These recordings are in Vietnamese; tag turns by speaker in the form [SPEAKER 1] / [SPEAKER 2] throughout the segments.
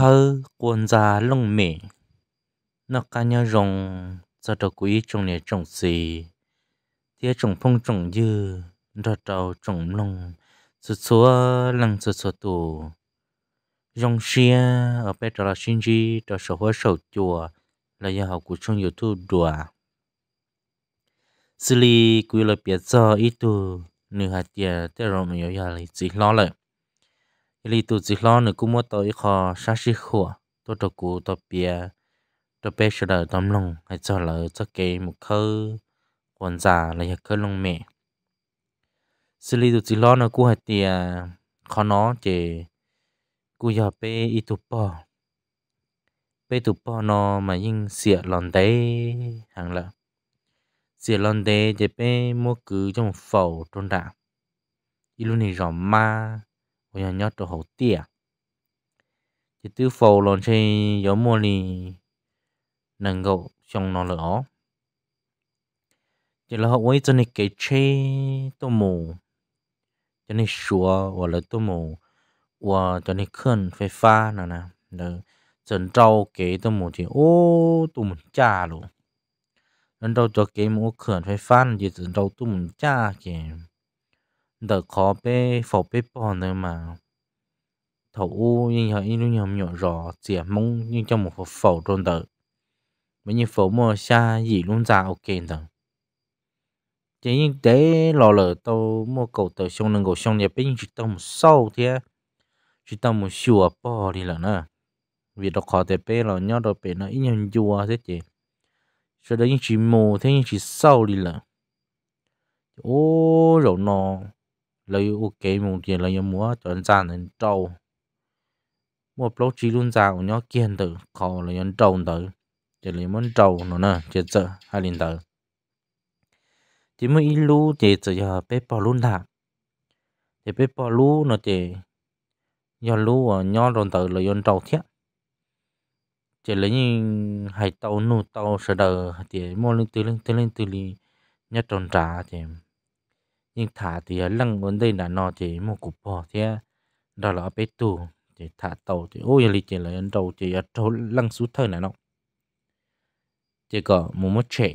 [SPEAKER 1] khâu quân gia lông mì nó cá nhau rồng cho đầu quý trồng này trồng gì thế trồng phong trồng dư ra đầu trồng lông số số lăng số số tù rong xia ở bên đó là xin gì đó sổ hoa sổ chùa là nhà học của trong youtube đùa xử lý quy luật biệt do ít tu nửa hạt tiền tới rồi mình yêu nhà là chỉ lo lại li tu chỉ lo nữa cũng mua tới kho sa sĩ khua tôi cho cụ tôi bia tôi bé sửa đời tóm lòng hay cho lỡ cho kê một khơ quần già là khơ lông mẹ xử lý tu chỉ lo nữa cũng hay tiền khó nó chỉ cú giờ bé ít tu bò bé tu bò nó mà nhưng xịa lòn đế hàng lợ xịa lòn đế chỉ bé mua cứ trong một phẩu trôn đạo ít luôn này rõ ma 我想要做好点，只对否了是有么哩能够上那了，只然后我这里给车都冇，这里说我了都冇，我这里看会发了呢，那整招给都冇的哦，都冇加了，然后就给我看会发，就整招都冇加的。đỡ khó bé phổ bé bò nữa mà thầu u nhưng họ in nhom nhỏ rõ chỉ mong nhưng trong một phổ phổ trôn đỡ mấy như phổ mò xa gì luôn già ok đỡ chỉ những tế lò lỡ tàu mua cầu tàu xong nâng cầu xong nhà bên chỉ tàu một sâu thế chỉ tàu một sùa bò đi là nè vì đọc khó tế bé là nhớ đọc bé nó ít nhau chua thế chị sau đó những chỉ mù thế những chỉ sâu đi là ô rồi nó lấy ok một tiền lấy múa cho anh giàn anh trâu một lô chỉ luôn già của nhó kiên tử khó là nhân trâu tử chỉ lấy món trâu nó nè chỉ sợ hai liền tử chỉ mới ilu chỉ sợ giờ bé bỏ luôn thả thì bé bỏ lu nó chỉ do lu ở nhó đồn tử là nhân trâu thiết chỉ lấy như hai tàu nu tàu sợ đờ thì mua lên từ lên từ lên từ lên nhất tròn trả thì nhưng thả thì lăng vấn đây là nó chỉ một cục bò thế đó là bé tù thì thả tàu thì ôi lì chỉ là đầu chỉ trâu lăng xuống thơ này nó chỉ có một mất trẻ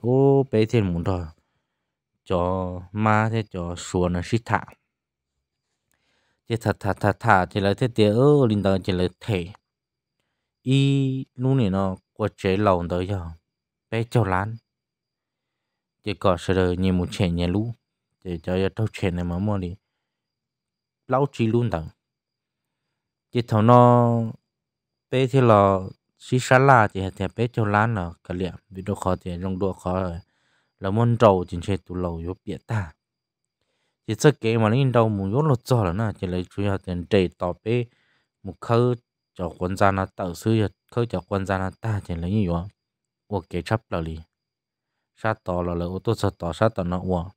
[SPEAKER 1] ô bé thêm một đò cho ma thế cho xuống nó sẽ thả chỉ thả thả thả thả thì là thế tía linh tờ chỉ là thể y lúc này nó quá chế lòng tới giờ bé cho lán chỉ có sự đời như một chuyện nhà lũ để cho cho đâu chuyện này mà mua đi lâu chỉ luôn đó chỉ thằng nó bé thì là xí xá la thì thì bé cho lá nó cái liệm vì đồ khó thì trong đồ khó rồi là muốn trầu chính chế tụ lầu vô biệt ta chỉ sợ cái mà nên đâu muốn vô lột giò là nó chỉ lấy chủ yếu tiền trề tỏ bé một khâu cho quân gia nó tạo sư khâu cho quân gia nó ta chỉ lấy nhiều 我给差不了哩。sát tỏ là lợi ô tô sát tỏ sát tỏ nó uổng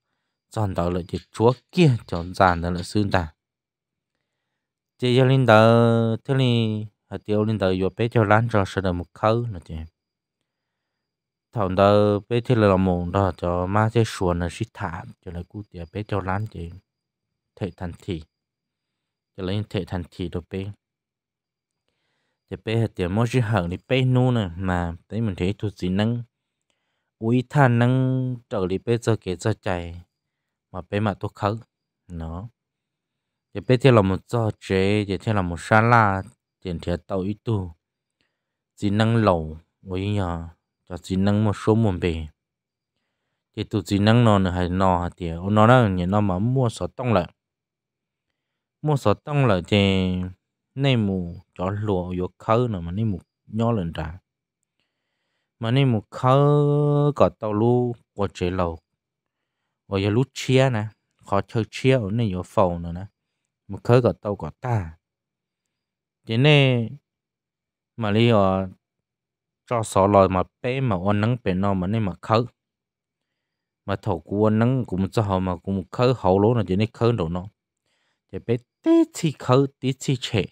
[SPEAKER 1] chọn tỏ lợi chỉ chúa kia chọn giàn đó là xương ta chỉ cho linh tờ thế này hạt tiêu linh tờ vừa bé cho lán cho sẽ được một khâu là chị thằng tờ bé thế là mộng đó cho má thế xuồng là xịt thả cho lại cú tiệt bé cho lán chị thể thành thị cho lấy thể thành thị đồ bé thì bé hạt tiêu mới chữ hở thì bé nu nè mà tới mình thấy thuộc gì năng úi than năng trở đi bây giờ kể cho chạy mà bây mà tôi khóc nó thì bây giờ là một do chế thì theo là một sa la tiền theo tàu ít tu chỉ năng lẩu với nhà cho chỉ năng một số muộn bề thì tụ chỉ năng nó nữa hay nó thì nó là nhà nó mà mua sổ tông lại mua sổ tông lại thì nên mù cho lụa vô khâu nữa mà nên mù nhỏ lên ra mà nên một khơ có tàu lu của chế lầu ở giờ lúc chia nè khó chơi chia ở nơi ở phòng nữa nè một khơ có tàu có ta thế nên mà đi ở cho sọ lòi mà bé mà ôn nắng bé nó mà nên mà khơ mà thầu của ôn nắng cũng cho họ mà cũng khơ hậu lỗ là thế nên khơ đồ nó thế bé tí chi khơ tí chi trẻ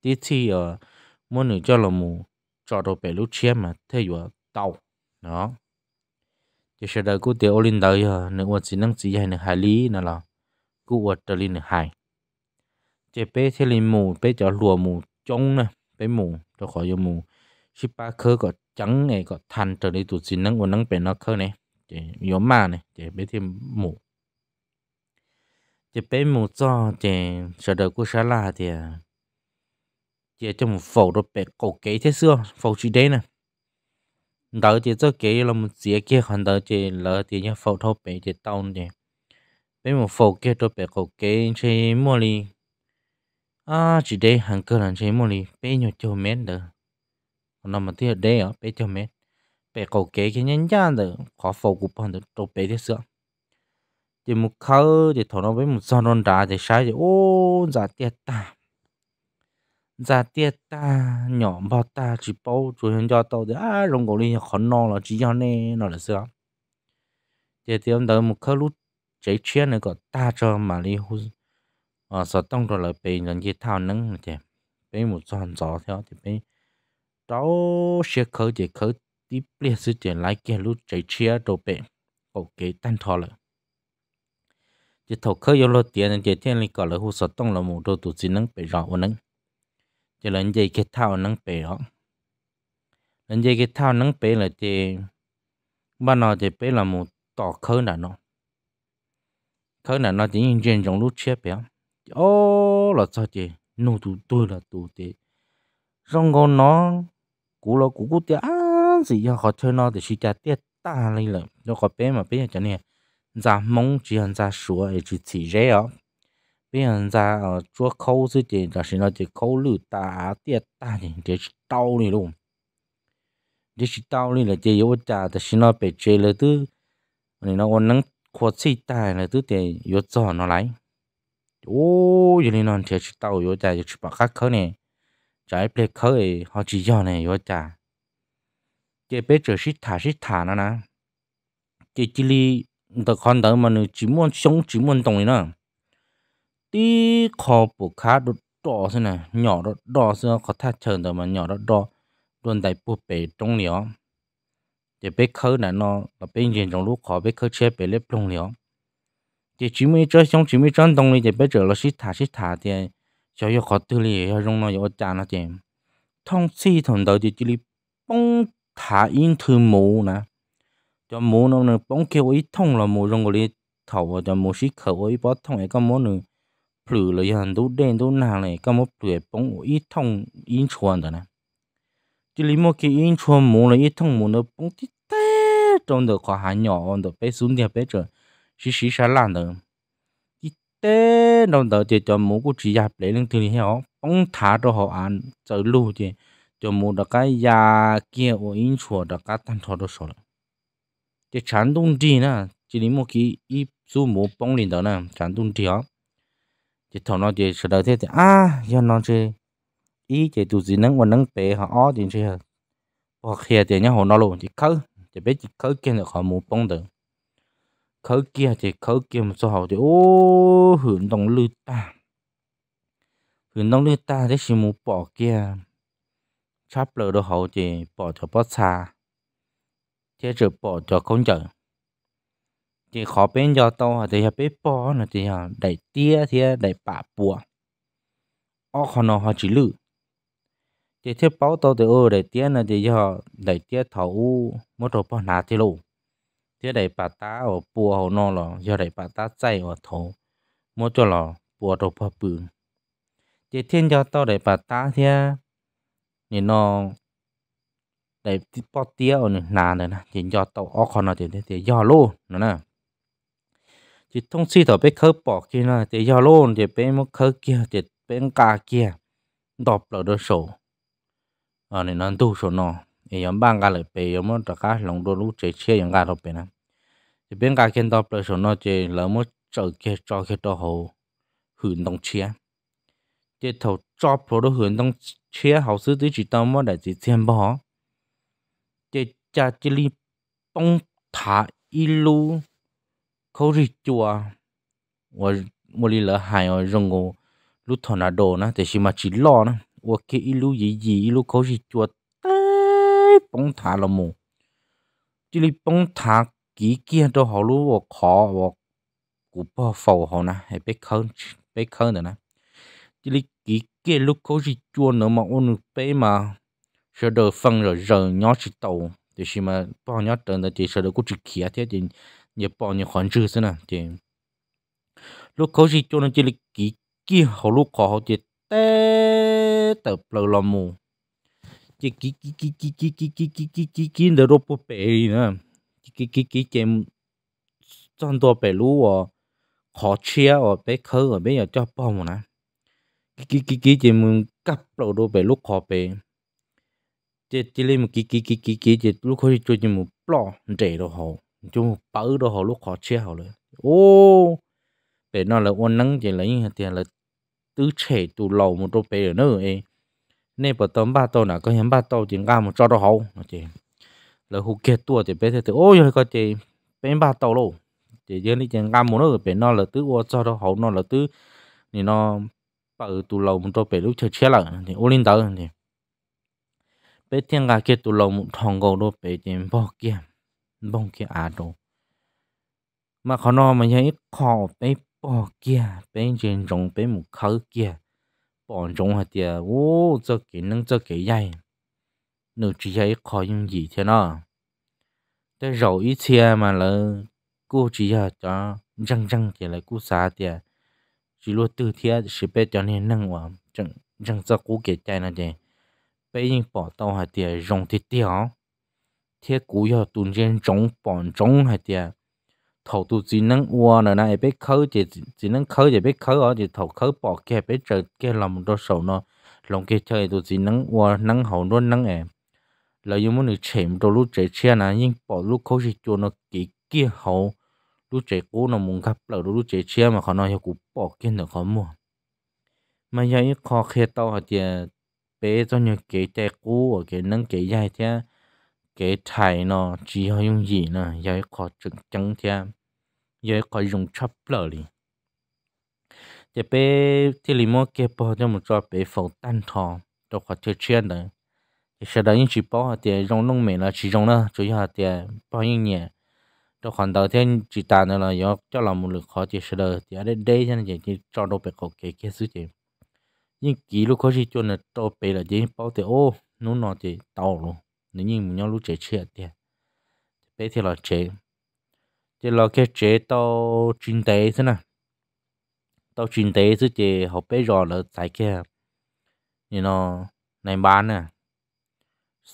[SPEAKER 1] tí chi ở ờ, muốn nữa cho là mù cho đồ bể lúc chiếm mà thế vừa tàu đó chỉ sẽ đợi cô tiểu linh đợi hả nếu mà chỉ năng chỉ hay là hải lý nào là cô vợ trở lên hải chỉ bé thế linh mù bé cho lùa mù trông nè bé mù cho khỏi vô mù chỉ ba khơ có trắng này có than trở đi tụt chỉ năng của năng bể nó khơ này chỉ yếu mà này chỉ bé thêm mù chỉ bé mù cho chỉ sẽ đợi cô xa la thì à, chỉ cho một phẩu đồ bẹt cổ kế thế xưa phẩu chỉ đây nè đó chỉ cho kế là một dĩa kia còn đó chỉ là thì nhá phẩu thô bẹt chỉ tao nè bên một phẩu kia đồ bẹt cổ kế chế mua đi à chỉ đây hàng cơ là chế mua đi bên nhiều chỗ mét đó còn nằm ở đây ở đây ở bên chỗ mét bẹt cổ kế cái nhân gia đó khó phẩu của bọn đồ bẹt thế xưa chỉ một khâu thì thằng nó với một son non đá thì sai thì ô giả tiệt ta 咋跌大鸟毛大只包昨天叫到的啊，龙狗里很闹了，只要呢那了是啊。这点的木克路这圈那个大着马里胡啊，啥动作了被人家套能了的，被木转着条的被找些口的口的不列是点来给路这圈都被狗给单套了。这头壳有了点，这天里搞了胡啥动了木都都只能被绕我能。จะหลังใจแค่เท่านังเป๋อหลังใจแค่เท่านังเป๋อเลยจะบ้านเราจะเป๋ละมูต่อเขินน่ะเนาะเขินน่ะเนาะจะยิ่งเจนจงรู้เชี่ยเป๋อโอ้เราจะจะนู่ตัวตัวละตัวเตะร่องก็เนาะกูเรากูกูเตะอ้าสิยาขอเชิญเนาะแต่ชีจะเตะตาเลยเลยแล้วก็เป๋มาเป๋จะเนี่ยจะมองจีนจะสวยจีสีเจ้า别人在呃做口水的，但是呢，这口里大点大人，这是道理咯。这是道理了，这有家，但是呢，被追了都，你呢，我能扩水带了都得要找 nó lấy. Ô, giờ này nó thế chỉ tàu yếu chả chỉ bắt khách khơi này, trái ple khơi họ chỉ do này yếu chả. Chỉ bây giờ xí thả xí thả nó nè, chỉ chỉ li từ con tới mà nó chỉ muốn sống chỉ muốn đồng này nữa tí khó bù khá đốt đỏ thế này nhỏ đốt đỏ xưa khó thắt chờn rồi mà nhỏ đốt đỏ luôn tại bù bể trong liễu để bé khơi này nó là bên diện trong lúc khó bé khơi chế bé lép trong liễu để chú mới chơi xong chú mới chân đồng này để bây giờ là xít thả xít thả thì cho yêu khó tư lý yêu rong nó yêu chán nó thì thông si thằng đầu thì chú li bông thả in thư mù nè cho mù nó nữa bông kêu ý thông là mù rong cái thầu cho mù xít khẩu ý bó thông ấy có mù nữa lử là yan đâu đen đâu nàng này cả một lưỡi bóng ít thông in chuan đó cái in chuan mù là ít thông nó bóng tí té trong đó có hai nhỏ đó bé xuống đi bé trở xí xí xả đó tí té trong đó thì cho mù của chỉ giáp lấy lên từ heo bóng thả ăn trở lưu chứ cho mù đó cái già kia ở in đó cái tan thọ đó sổ rồi chỉ chán đông đi nè chỉ lý một cái ít số mù bóng lên đó nè đông đi á chỉ thằng nó chỉ sợ đời thế thì à do nó chỉ ý chỉ tụi gì nắng và nắng tệ họ ó thì chỉ hoặc kia thì nhá họ nó luôn chỉ khứ chỉ biết chỉ khứ kia là họ muốn bông được khứ kia thì khứ kia một số họ thì ô hưởng đồng lư ta hưởng đồng lư ta thì chỉ muốn bỏ kia chắp lỡ đồ họ thì bỏ cho bớt xa thế rồi bỏ cho không chở chỉ khó bên giờ tàu thì hợp bếp bò nó thì hợp đẩy tia thì đẩy bả bùa ô khó nó họ chỉ lử chỉ thiết báo tàu thì ô đẩy tia là thì giờ đẩy tia thấu mất đầu bỏ nát thì lù thì đẩy bả ta ở bùa họ nó là giờ đẩy bả ta chạy ở thấu mất chỗ là bùa đầu bỏ bự chỉ thiên giờ tàu đẩy bả ta thì nhìn nó để bỏ tia ở nà nữa nè chỉ do tàu ô khó nó thì thì do luôn nữa nè chỉ thông si thở bé khớ bỏ kia là để do luôn, để bé mất khớ kia để bé cà kia đọc là đôi số, à ờ, nên nó tu số nó thì nhóm bang cả lại bé nhóm mất tất cả lòng đôi lúc chạy xe nhóm cả đọc bé nè thì bé cà kia đọc là số nó chỉ là mất trở kia cho kia đó hồ hưởng động chia chỉ thầu cho pro đó hưởng đồng chia hậu sư tí chỉ tâm mất đại chỉ xem bỏ chỉ cha chỉ li bông thả ilu khâu ri chua và một li la hai o rong go lu tornado na te shi ma chi lo na wa ke i lu yi yi i lưu khâu ri chua tai pong thả lo mo chỉ li pong thả, kỹ kia cho họ lưu wa khó wa cụ bỏ phầu họ na hay bé khơn bé khơn nữa na chỉ li kỹ kia lưu khâu ri chua nữa mà ôn bé mà sợ đời phân rồi giờ nhó chỉ tàu thì mà bao nhó trần là chỉ sợ đời cũng chỉ kia thế thì nhớ bỏ nhớ khoản trừ xem nào chị lúc có gì cho nó chỉ là kỹ kia họ lúc khó họ chỉ té tập lờ lò mù chỉ kỹ kỹ kỹ kỹ kỹ kỹ kỹ kỹ kỹ kỹ kỹ để robot bể nữa chỉ kỹ kỹ kỹ chém trong đó bể lú à khó chơi à bé khơi à bé giờ cho bao mà nè kỹ kỹ kỹ kỹ chém mình cắp lờ đồ bể lúc khó bể chỉ chỉ lấy một kỹ kỹ kỹ kỹ kỹ chỉ lúc khó cho chỉ một plot để đồ hậu chúng bỡ đồ họ lúc họ chia họ rồi ô để nó là ôn nắng chỉ lấy tiền là tứ trẻ tụ lầu một đôi bể nữa ấy nên bảo tóm ba tàu nào có hiếm ba tàu chỉ ra một cho đồ hậu nó chỉ là hụt kia tua thì bể thì ôi rồi có chỉ bé ba tàu luôn chỉ giờ đi chỉ ra một nữa bé nó là tứ ô cho đồ hậu nó là tứ thì nó bỡ tụ lầu một đôi bể lúc chơi chia là thì ô linh tử thì bé thiên gà kia tụ lầu một thòng gầu đôi bể chỉ bỏ kia bông kia à đồ mà khó nó mà nhảy khó bé bỏ kia bé trên rồng bé một khâu kia bỏ rồng hả tiền ô cho kỹ năng cho kỹ dây nữ chỉ dây khó dùng gì thế nó để rầu ít xe mà lỡ cô chỉ là cho răng răng kia là cô xả tiền chỉ lo từ thiệt sẽ bé cho nên năng quá chẳng răng cho cô kỹ chạy là gì bé nhưng bỏ tàu hạt tiền rồng thì tiêu thiết cú yo tụn trên trống bọn trống hay tiệt thầu tụ chỉ năng ua nữa này biết khơi chỉ chỉ năng khơi chỉ biết khơi ở chỉ thầu khơi bỏ kia biết trời kia làm đôi sầu nó lòng kia chơi tụ chỉ năng ua năng hậu nó năng em là yêu muốn được chém đồ lúc trẻ chia nà nhưng bỏ lúc khâu chỉ cho nó kỹ kia hậu lúc trẻ cũ nó muốn gặp lỡ lúc trẻ chia mà khó nói hiệu cú bỏ kia nữa khó mua mà giờ ít khó khê tao hả tiệt bé cho nhiều kỹ trẻ cũ ở cái năng kỹ dài thế cái thải nó chỉ họ dùng gì nè giờ có chừng chẳng thia giờ có dùng chắp lờ đi thì bé thì lì mua cái bao cho một cho bé phẫu tan thò cho họ chơi chuyện đấy thì sau đó những chỉ bao họ thì rong nông mẹ là chỉ rong đó chủ yếu họ thì bao nhiêu nhẹ cho khoản đầu tiên chỉ tàn nữa là do cho là một lực khó chỉ sau đó thì ở đây đây cho nên chỉ cho đâu bé có cái cái sự gì nhưng kỹ lúc khó chỉ cho là cho bé là chỉ bao thì ô nó nó thì tàu luôn nếu như mình nhau lúc chế chia tiền bé thì là chế chế là cái chế tao chuyên tế thế nào tao chuyên tế chứ chế học bé rồi là tại cái, như nó này bán nè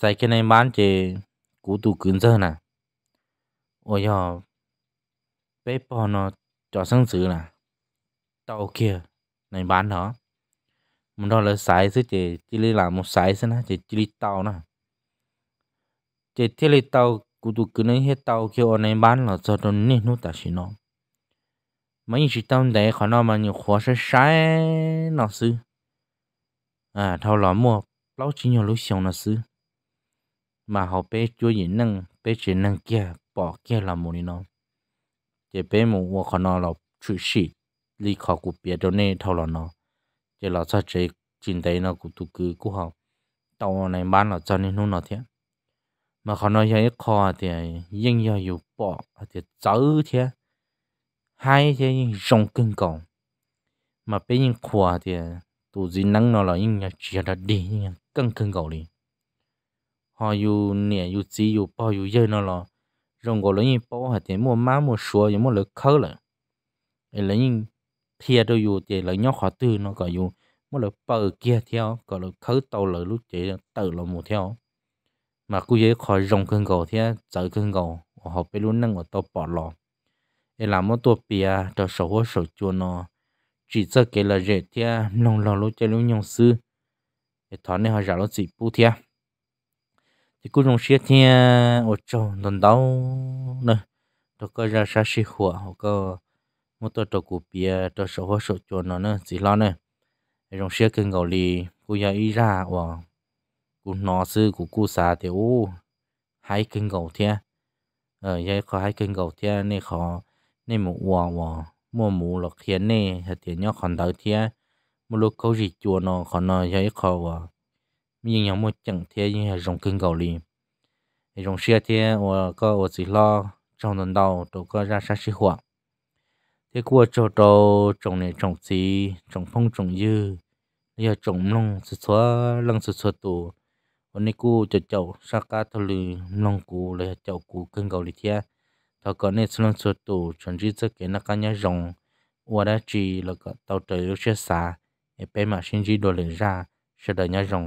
[SPEAKER 1] tại cái này bán chế cú tụ cứng giờ nè ôi giờ bé bò nó cho sáng sửa nè tao kia này bán hả mình đó là sai chứ chế chỉ làm một sai thế nè chỉ chỉ tao nè chế thiết lý tàu cụ tụ cứ nên tàu kêu ở này bán là cho nó nên nó ta xin nó mấy chỉ tâm để khó nào mà nhiều khó sẽ sai nó sư à thâu lọ mua lão chỉ nhiều lúc xong nó sư mà họ bé chúa gì năng bé chỉ năng kia bỏ kia là đi nó chế bé một khó nó là chữ sĩ lý khó của bé đó nên thâu lọ nó chế là sao chế chính đấy nó cụ tụ cứ của họ tàu này bán là cho nên nó nó thiệt mà khó nói vậy khó thì yên giờ yêu bỏ thì cháu thế hai thì nhưng rong cưng cầu mà bên giờ khó thì tụ gì nắng nó là yên nhà chỉ là đi yên cưng cưng cầu đi họ yêu nè yêu chỉ yêu bỏ yêu dây nó là rong cầu lấy yên bỏ thì mua má mua sữa yêu mua lực là lại lấy yên thiệt đâu yêu thì lấy nhau khó tư nó gọi yêu mua lực bờ kia theo gọi lực khơi tàu lợi lúc chỉ tự là mua theo mà cứ vậy khỏi rong cơn gầu thì chạy cơn gầu họ bị luôn năng ở tàu bỏ lò để làm một tổ bia cho sổ hồ sổ chua nó chỉ cho cái là rẻ thì nông lòng lúc chơi lúc nhau sư để thọ này họ giả lúc gì bu thì thì cứ trong xiết thì ở chỗ đồn đau nè đó có ra sa sĩ hùa họ có một tổ tổ cụ bia cho sổ hồ sổ chua nó nè chỉ lo nè trong xiết cơn gầu thì cứ giờ ý ra wow nó sư của cú xá thì ô hai kinh cầu thia à? ờ, vậy có hai kinh cầu thia à? nên khó nên một quả quả mua mù lọc khiến nè thì tiền nhóc còn đầu thia à? một lúc câu gì chùa nó còn nó vậy khó quả nhưng nhau mua chẳng thia nhưng là rồng kinh cầu liền rồng xe thia và có và chỉ lo trong tuần đầu đâu có ra sát sĩ hoa, thế qua chỗ đầu trồng này trồng gì trồng phong trồng dư giờ trồng lông sửa sửa lông sửa sửa tù วันนี้กูจะเจ้าสากาทะลือลองกูเลยเจ้ากูขึ้นเกาหลีเทียถ้าก่อนนี้สลันสุดตูฉันจีจะเกนักการยจงว่าได้จีแล้วก็เตาเตยเชื่อสาเอเป็นมาชินจีโดนเลยจ้าเสด็จยจง